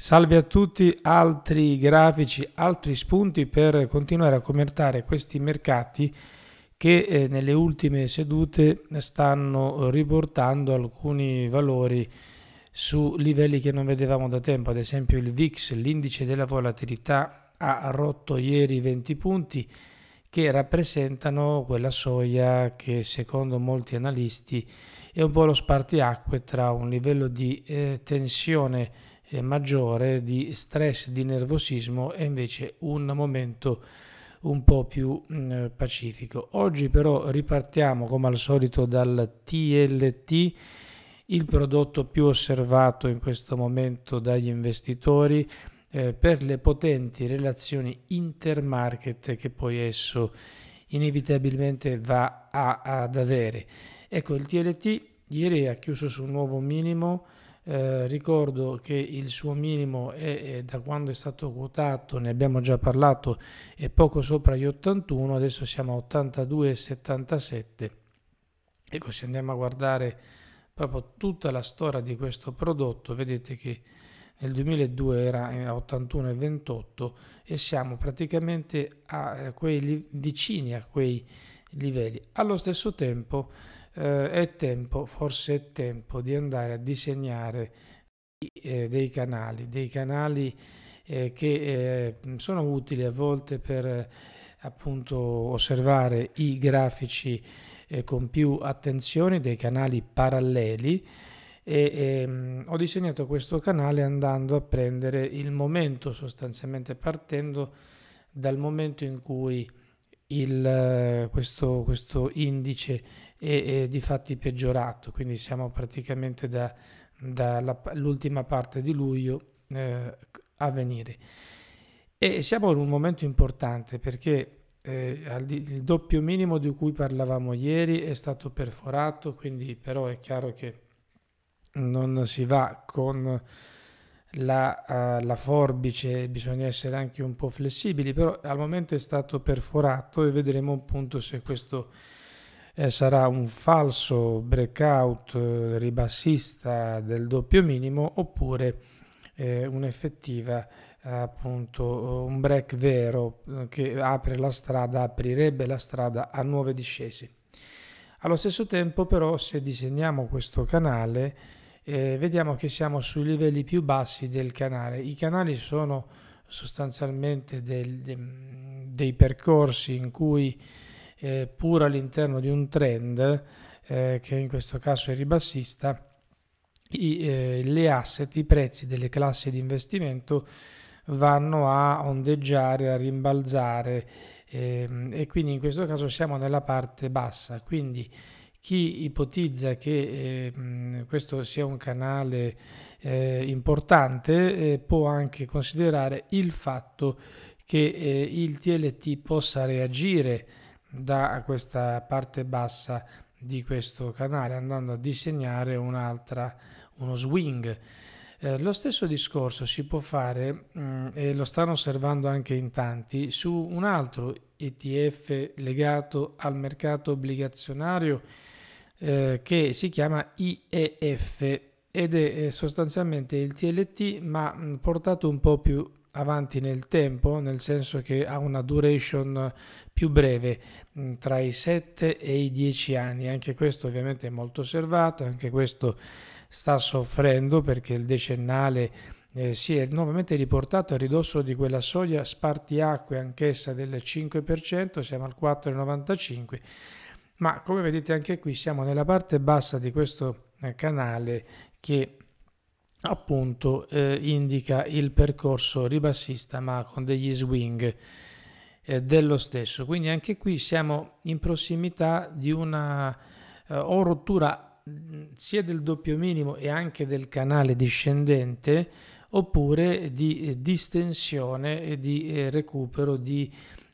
Salve a tutti, altri grafici, altri spunti per continuare a commentare questi mercati che eh, nelle ultime sedute stanno riportando alcuni valori su livelli che non vedevamo da tempo, ad esempio il VIX, l'indice della volatilità ha rotto ieri 20 punti che rappresentano quella soglia che secondo molti analisti è un po' lo spartiacque tra un livello di eh, tensione maggiore di stress, di nervosismo e invece un momento un po' più mh, mm, pacifico. Oggi però ripartiamo come al solito dal TLT, il prodotto più osservato in questo momento dagli investitori eh, per le potenti relazioni intermarket che poi esso inevitabilmente va a, ad avere. Ecco, il TLT ieri ha chiuso su un nuovo minimo eh, ricordo che il suo minimo è, è, da quando è stato quotato, ne abbiamo già parlato, è poco sopra gli 81, adesso siamo a 82,77. Ecco, se andiamo a guardare proprio tutta la storia di questo prodotto, vedete che nel 2002 era eh, a 81,28 e siamo praticamente a eh, quei, vicini a quei livelli. Allo stesso tempo eh, è tempo, forse è tempo di andare a disegnare eh, dei canali, dei canali eh, che eh, sono utili a volte per appunto osservare i grafici eh, con più attenzione, dei canali paralleli. E, e, ehm, ho disegnato questo canale andando a prendere il momento sostanzialmente partendo dal momento in cui il, eh, questo, questo indice e, e di fatti peggiorato, quindi siamo praticamente dall'ultima da parte di luglio eh, a venire. E siamo in un momento importante perché eh, il doppio minimo di cui parlavamo ieri è stato perforato, quindi però è chiaro che non si va con la, uh, la, forbice, bisogna essere anche un po' flessibili, però al momento è stato perforato e vedremo appunto se questo eh, sarà un falso breakout eh, ribassista del doppio minimo oppure eh, un'effettiva appunto un break vero eh, che apre la strada, aprirebbe la strada a nuove discese. Allo stesso tempo però se disegniamo questo canale eh, vediamo che siamo sui livelli più bassi del canale. I canali sono sostanzialmente del, de, dei percorsi in cui eh, pur all'interno di un trend, eh, che in questo caso è ribassista, i, eh, le asset, i prezzi delle classi di investimento vanno a ondeggiare, a rimbalzare ehm, e quindi in questo caso siamo nella parte bassa. Quindi chi ipotizza che eh, questo sia un canale eh, importante eh, può anche considerare il fatto che eh, il TLT possa reagire da questa parte bassa di questo canale andando a disegnare un'altra uno swing eh, lo stesso discorso si può fare mh, mm, e lo stanno osservando anche in tanti su un altro ETF legato al mercato obbligazionario eh, che si chiama IEF ed è eh, sostanzialmente il TLT ma mm, portato un po' più avanti nel tempo, nel senso che ha una duration più breve, mm, tra i 7 e i 10 anni. Anche questo ovviamente è molto osservato, anche questo sta soffrendo perché il decennale eh, si è nuovamente riportato a ridosso di quella soglia spartiacque anch'essa del 5%, siamo al 4,95%, ma come vedete anche qui siamo nella parte bassa di questo eh, canale che appunto eh, indica il percorso ribassista ma con degli swing eh, dello stesso quindi anche qui siamo in prossimità di una eh, o rottura sia del doppio minimo e anche del canale discendente oppure di eh, distensione e di eh, recupero di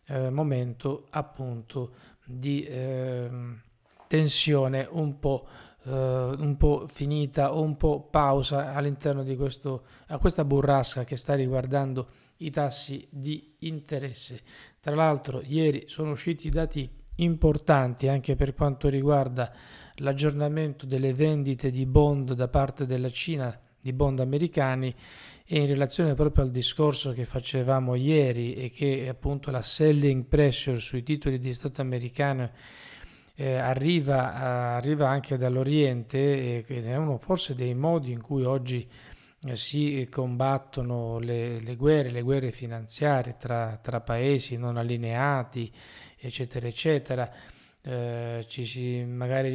eh, momento appunto di ehm, tensione un po' eh, un po' finita o un po' pausa all'interno di questo, a questa burrasca che sta riguardando i tassi di interesse. Tra l'altro ieri sono usciti dati importanti anche per quanto riguarda l'aggiornamento delle vendite di bond da parte della Cina, di bond americani e in relazione proprio al discorso che facevamo ieri e che appunto la selling pressure sui titoli di Stato americano eh, arriva, a, eh, arriva, anche dall'Oriente ed è uno forse dei modi in cui oggi eh, si combattono le, le, guerre, le guerre finanziarie tra, tra, paesi non allineati, eccetera, eccetera. Eh, ci si, magari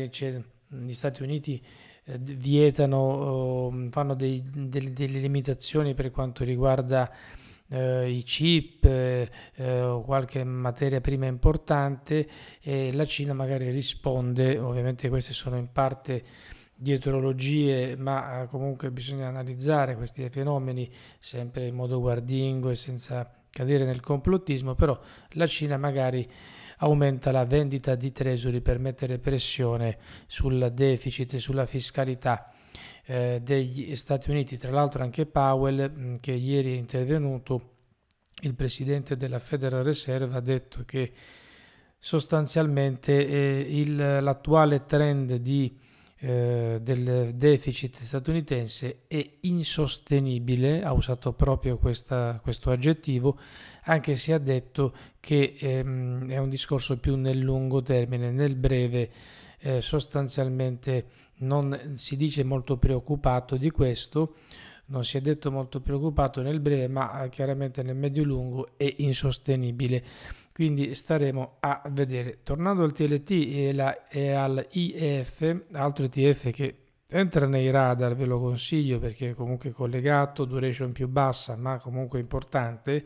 gli Stati Uniti eh, vietano, oh, fanno dei, delle, delle limitazioni per quanto riguarda eh, i chip eh, eh qualche materia prima importante e la Cina magari risponde, ovviamente queste sono in parte dietrologie, ma eh, comunque bisogna analizzare questi fenomeni sempre in modo guardingo e senza cadere nel complottismo, però la Cina magari aumenta la vendita di treasury per mettere pressione sul deficit e sulla fiscalità eh, degli Stati Uniti. Tra l'altro anche Powell, mh, mm, che ieri è intervenuto, il presidente della Federal Reserve, ha detto che sostanzialmente eh, il, l'attuale trend di, eh, del deficit statunitense è insostenibile, ha usato proprio questa, questo aggettivo, anche se ha detto che ehm, è un discorso più nel lungo termine, nel breve eh, sostanzialmente non si dice molto preoccupato di questo, non si è detto molto preoccupato nel breve, ma eh, chiaramente nel medio-lungo è insostenibile. Quindi staremo a vedere. Tornando al TLT e, la, e al IEF, altro ETF che entra nei radar, ve lo consiglio perché è comunque collegato, duration più bassa, ma comunque importante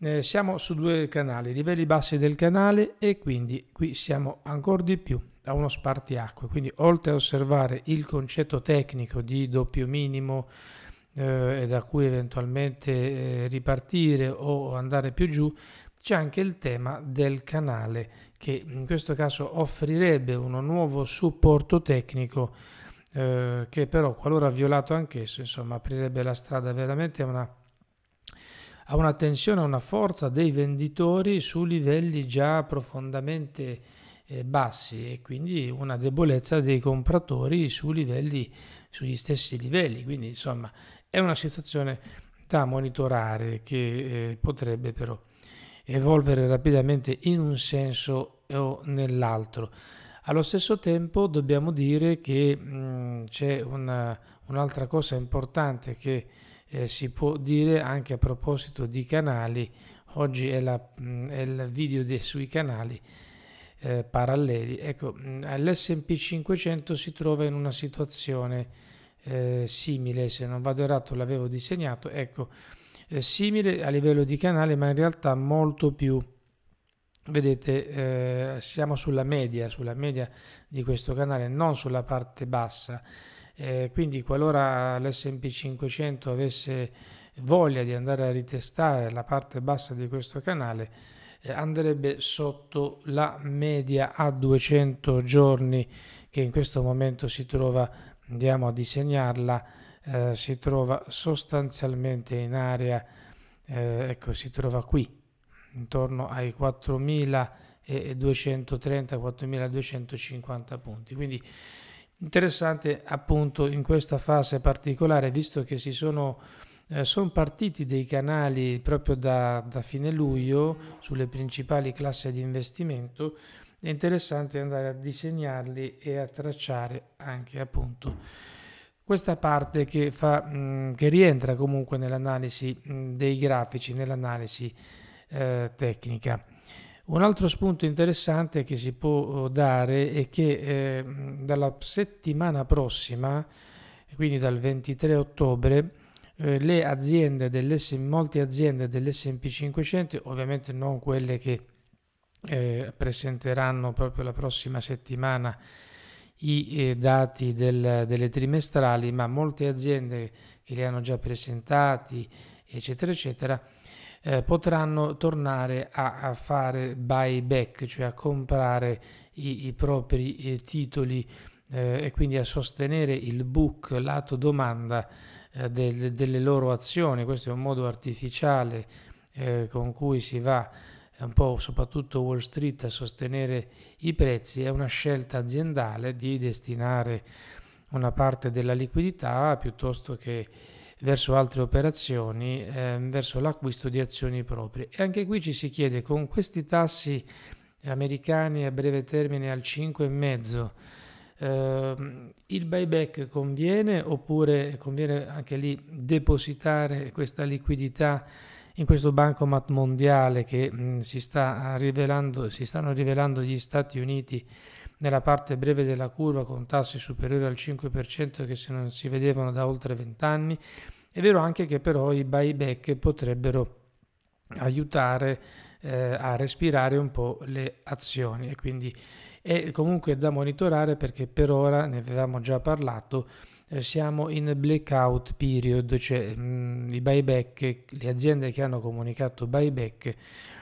eh, siamo su due canali, livelli bassi del canale e quindi qui siamo ancora di più a uno spartiacque. Quindi oltre a osservare il concetto tecnico di doppio minimo eh, e da cui eventualmente eh, ripartire o andare più giù, c'è anche il tema del canale che in questo caso offrirebbe uno nuovo supporto tecnico eh, che però qualora violato anch'esso, insomma, aprirebbe la strada veramente a una a una tensione, a una forza dei venditori su livelli già profondamente eh, bassi e quindi una debolezza dei compratori su livelli, sugli stessi livelli. Quindi insomma è una situazione da monitorare che eh, potrebbe però evolvere rapidamente in un senso o nell'altro. Allo stesso tempo dobbiamo dire che mm, c'è una, un'altra cosa importante che eh, si può dire anche a proposito di canali, oggi è, la, mm, è il video de, sui canali eh, paralleli. Ecco, mm, l'SP 500 si trova in una situazione eh, simile, se non vado errato l'avevo disegnato, ecco, eh, simile a livello di canale, ma in realtà molto più vedete eh, siamo sulla media sulla media di questo canale non sulla parte bassa eh, quindi qualora l'SP 500 avesse voglia di andare a ritestare la parte bassa di questo canale eh, andrebbe sotto la media a 200 giorni che in questo momento si trova, andiamo a disegnarla, eh, si trova sostanzialmente in area, eh, ecco si trova qui, intorno ai 4230 4250 punti quindi Interessante appunto in questa fase particolare, visto che si sono, eh, sono partiti dei canali proprio da, da fine luglio sulle principali classi di investimento, è interessante andare a disegnarli e a tracciare anche appunto questa parte che, fa, mh, mm, che rientra comunque nell'analisi mm, dei grafici, nell'analisi eh, tecnica. Un altro spunto interessante che si può eh, dare è che eh, dalla settimana prossima, quindi dal 23 ottobre, eh, le aziende molte aziende dell'S&P 500, ovviamente non quelle che eh, presenteranno proprio la prossima settimana i eh, dati del, delle trimestrali, ma molte aziende che li hanno già presentati, eccetera, eccetera, eh, potranno tornare a, a, fare buyback, cioè a comprare i, i propri eh, titoli eh, e quindi a sostenere il book lato domanda eh, del, delle loro azioni. Questo è un modo artificiale eh, con cui si va un po' soprattutto Wall Street a sostenere i prezzi, è una scelta aziendale di destinare una parte della liquidità piuttosto che verso altre operazioni, eh, verso l'acquisto di azioni proprie. E anche qui ci si chiede, con questi tassi americani a breve termine al 5,5%, eh, il buyback conviene oppure conviene anche lì depositare questa liquidità in questo bancomat mondiale che mh, si, sta ah, rivelando, si stanno rivelando gli Stati Uniti nella parte breve della curva con tassi superiori al 5% che se non si vedevano da oltre 20 anni è vero anche che però i buyback potrebbero aiutare eh, a respirare un po' le azioni e quindi è comunque da monitorare perché per ora, ne avevamo già parlato, eh, siamo in blackout period, cioè mh, mm, i buyback, le aziende che hanno comunicato buyback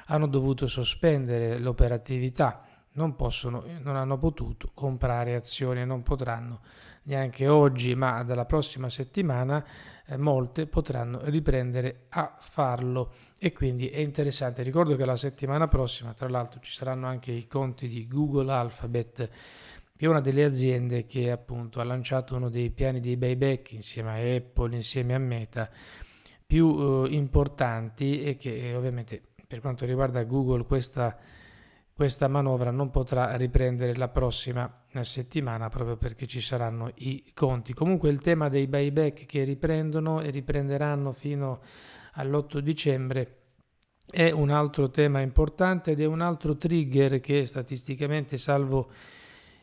hanno dovuto sospendere l'operatività, non, possono, non hanno potuto comprare azioni e non potranno neanche oggi, ma dalla prossima settimana, eh, molte potranno riprendere a farlo e quindi è interessante. Ricordo che la settimana prossima, tra l'altro, ci saranno anche i conti di Google Alphabet, che è una delle aziende che appunto ha lanciato uno dei piani di buyback insieme a Apple, insieme a Meta, più eh, importanti e che eh, ovviamente per quanto riguarda Google questa, questa manovra non potrà riprendere la prossima settimana proprio perché ci saranno i conti. Comunque il tema dei buyback che riprendono e riprenderanno fino all'8 dicembre è un altro tema importante ed è un altro trigger che statisticamente salvo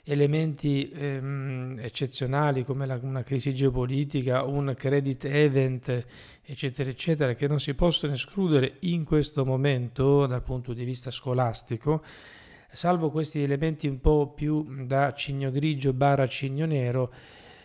elementi ehm, eccezionali come la, una crisi geopolitica, un credit event, eccetera, eccetera, che non si possono escludere in questo momento dal punto di vista scolastico, salvo questi elementi un po' più mm, da cigno grigio barra cigno nero,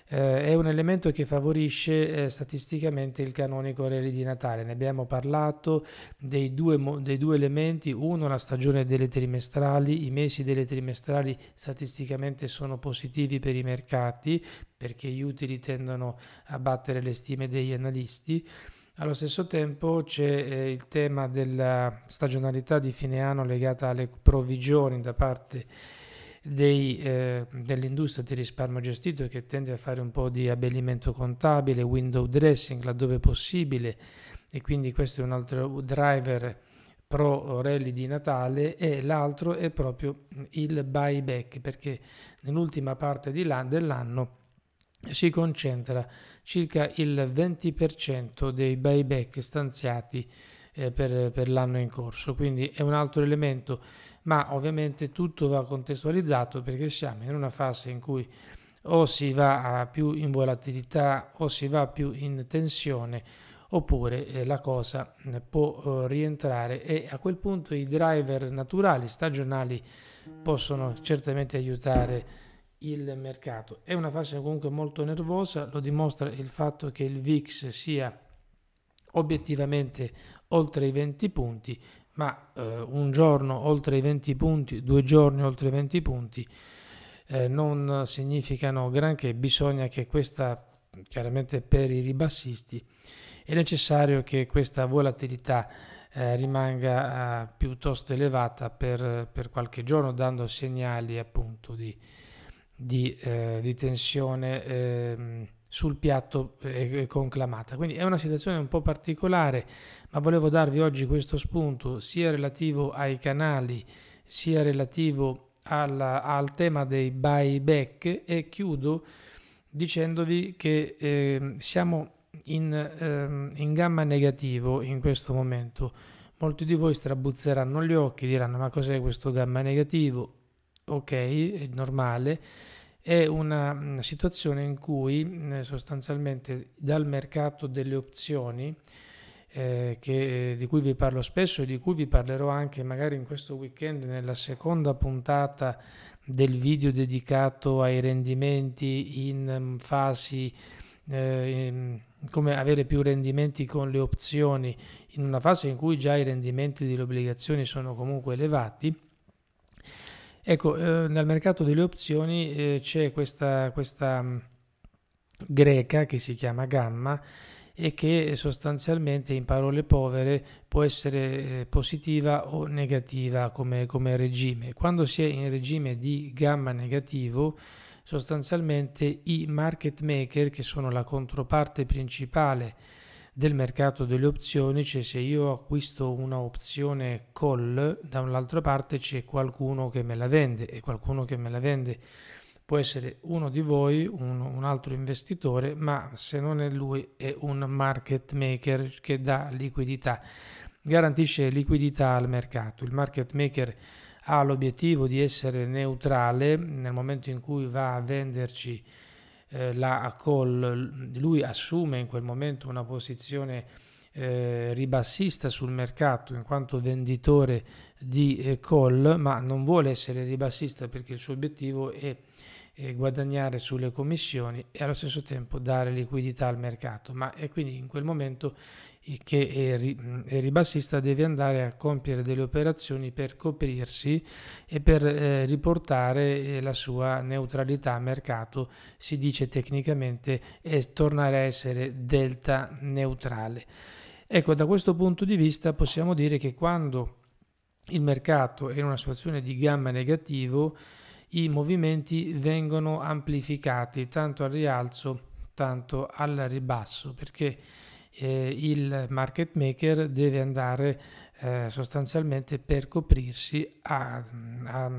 eh, è un elemento che favorisce eh, statisticamente il canonico Reli di Natale. Ne abbiamo parlato dei due, dei due, elementi, uno la stagione delle trimestrali, i mesi delle trimestrali statisticamente sono positivi per i mercati perché gli utili tendono a battere le stime degli analisti allo stesso tempo c'è eh, il tema della stagionalità di fine anno legata alle provvigioni da parte eh, dell'industria di risparmio gestito che tende a fare un po' di abbellimento contabile, window dressing laddove possibile e quindi questo è un altro driver pro rally di Natale e l'altro è proprio il buyback perché nell'ultima parte dell'anno si concentra circa il 20% dei buyback stanziati eh, per, per l'anno in corso, quindi è un altro elemento, ma ovviamente tutto va contestualizzato perché siamo in una fase in cui o si va più in volatilità o si va più in tensione oppure eh, la cosa eh, può eh, rientrare e a quel punto i driver naturali stagionali possono certamente aiutare il mercato. È una fase comunque molto nervosa, lo dimostra il fatto che il VIX sia obiettivamente oltre i 20 punti, ma eh, un giorno oltre i 20 punti, due giorni oltre i 20 punti eh, non significano granché, bisogna che questa, chiaramente per i ribassisti, è necessario che questa volatilità eh, rimanga eh, piuttosto elevata per, per qualche giorno, dando segnali appunto di di, eh, di tensione eh, sul piatto eh, conclamata. Quindi è una situazione un po' particolare, ma volevo darvi oggi questo spunto sia relativo ai canali, sia relativo alla, al tema dei buyback e chiudo dicendovi che eh, siamo in, ehm, in, gamma negativo in questo momento. Molti di voi strabuzzeranno gli occhi, diranno ma cos'è questo gamma negativo? ok, è normale, è una mm, situazione in cui mm, sostanzialmente dal mercato delle opzioni, eh, che, eh, di cui vi parlo spesso e di cui vi parlerò anche magari in questo weekend nella seconda puntata del video dedicato ai rendimenti in mm, fasi, eh, in, come avere più rendimenti con le opzioni in una fase in cui già i rendimenti delle obbligazioni sono comunque elevati Ecco, eh, nel mercato delle opzioni eh, c'è questa, questa mm, greca che si chiama Gamma e che sostanzialmente in parole povere può essere eh, positiva o negativa come, come, regime. Quando si è in regime di gamma negativo, sostanzialmente i market maker, che sono la controparte principale del mercato delle opzioni, cioè se io acquisto una opzione call, da un'altra parte c'è qualcuno che me la vende e qualcuno che me la vende può essere uno di voi, un, un altro investitore, ma se non è lui è un market maker che dà liquidità, garantisce liquidità al mercato. Il market maker ha l'obiettivo di essere neutrale nel momento in cui va a venderci eh, la call, lui assume in quel momento una posizione eh, ribassista sul mercato in quanto venditore di eh, call, ma non vuole essere ribassista perché il suo obiettivo è, è guadagnare sulle commissioni e allo stesso tempo dare liquidità al mercato. Ma e quindi in quel momento che è, è ribassista deve andare a compiere delle operazioni per coprirsi e per eh, riportare eh, la sua neutralità a mercato, si dice tecnicamente, è tornare a essere delta neutrale. Ecco, da questo punto di vista possiamo dire che quando il mercato è in una situazione di gamma negativo, i movimenti vengono amplificati tanto al rialzo tanto al ribasso perché eh, il market maker deve andare eh, sostanzialmente per coprirsi a, a,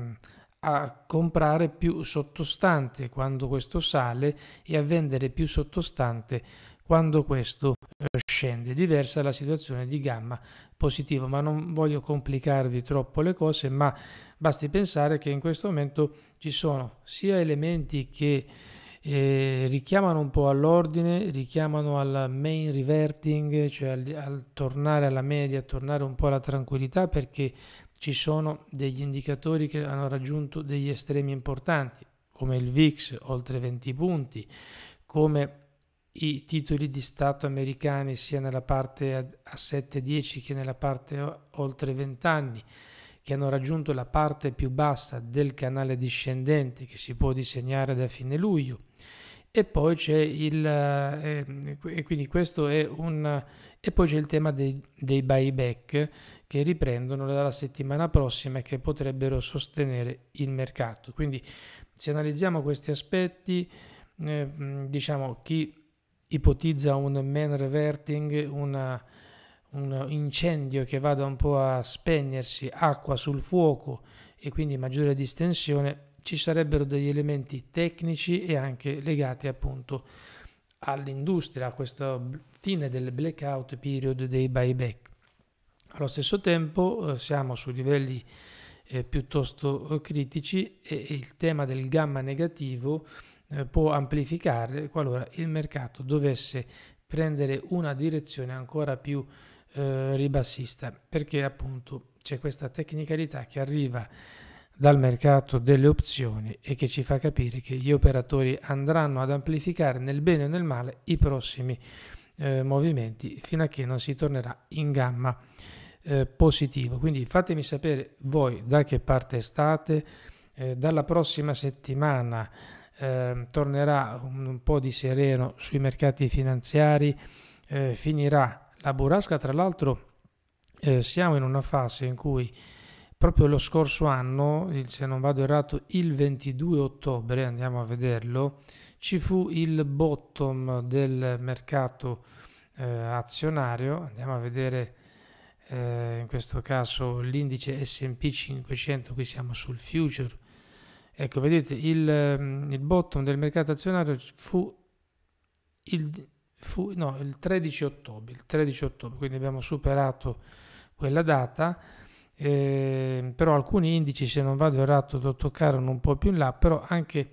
a, comprare più sottostante quando questo sale e a vendere più sottostante quando questo eh, scende. Diversa la situazione di gamma positivo, ma non voglio complicarvi troppo le cose, ma basti pensare che in questo momento ci sono sia elementi che eh, richiamano un po' all'ordine, richiamano al main reverting, cioè al, al tornare alla media, tornare un po' alla tranquillità perché ci sono degli indicatori che hanno raggiunto degli estremi importanti, come il VIX oltre 20 punti, come i titoli di Stato americani sia nella parte a 7-10 che nella parte oltre 20 anni che hanno raggiunto la parte più bassa del canale discendente che si può disegnare da fine luglio e poi c'è il, eh, ehm, un, e poi c'è il tema dei, dei buyback che riprendono dalla settimana prossima e che potrebbero sostenere il mercato. Quindi se analizziamo questi aspetti, eh, diciamo chi ipotizza un man reverting, una un incendio che vada un po' a spegnersi, acqua sul fuoco e quindi maggiore distensione, ci sarebbero degli elementi tecnici e anche legati appunto all'industria, a questa fine del blackout period dei buyback. Allo stesso tempo eh, siamo su livelli eh, piuttosto eh, critici e il tema del gamma negativo eh, può amplificare qualora il mercato dovesse prendere una direzione ancora più eh, ribassista, perché appunto c'è questa tecnicalità che arriva dal mercato delle opzioni e che ci fa capire che gli operatori andranno ad amplificare nel bene e nel male i prossimi eh, movimenti fino a che non si tornerà in gamma eh, positivo. Quindi fatemi sapere voi da che parte state, eh, dalla prossima settimana ehm, tornerà un, un, po' di sereno sui mercati finanziari, eh, finirà la burrasca, tra l'altro, eh, siamo in una fase in cui proprio lo scorso anno, se non vado errato, il 22 ottobre, andiamo a vederlo, ci fu il bottom del mercato eh, azionario, andiamo a vedere eh, in questo caso l'indice S&P 500, qui siamo sul future, ecco vedete il, ehm, il bottom del mercato azionario fu il fu no, il 13 ottobre, il 13 ottobre, quindi abbiamo superato quella data, eh, però alcuni indici, se non vado errato, lo toccarono un po' più in là, però anche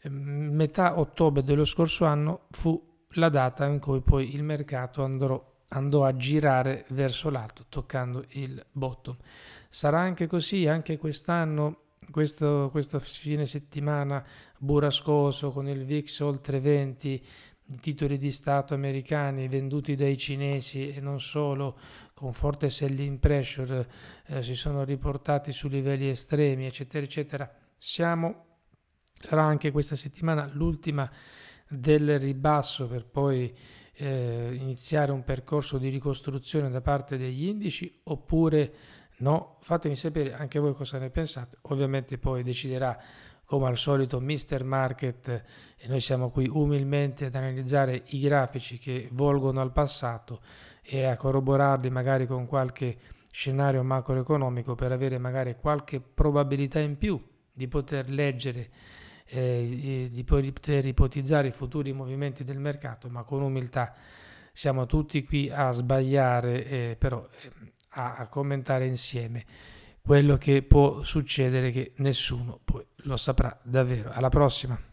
eh, metà ottobre dello scorso anno fu la data in cui poi il mercato andrò, andò a girare verso l'alto, toccando il bottom. Sarà anche così, anche quest'anno questo, questo, fine settimana burrascoso con il VIX oltre 20, titoli di Stato americani venduti dai cinesi e non solo, con forte selling pressure, eh, si sono riportati su livelli estremi, eccetera, eccetera. Siamo, sarà anche questa settimana l'ultima del ribasso per poi eh, iniziare un percorso di ricostruzione da parte degli indici oppure no? Fatemi sapere anche voi cosa ne pensate, ovviamente poi deciderà come al solito Mr. Market e noi siamo qui umilmente ad analizzare i grafici che volgono al passato e a corroborarli magari con qualche scenario macroeconomico per avere magari qualche probabilità in più di poter leggere eh, di poter ipotizzare i futuri movimenti del mercato ma con umiltà siamo tutti qui a sbagliare eh, però eh, a, a commentare insieme quello che può succedere che nessuno poi lo saprà davvero. Alla prossima!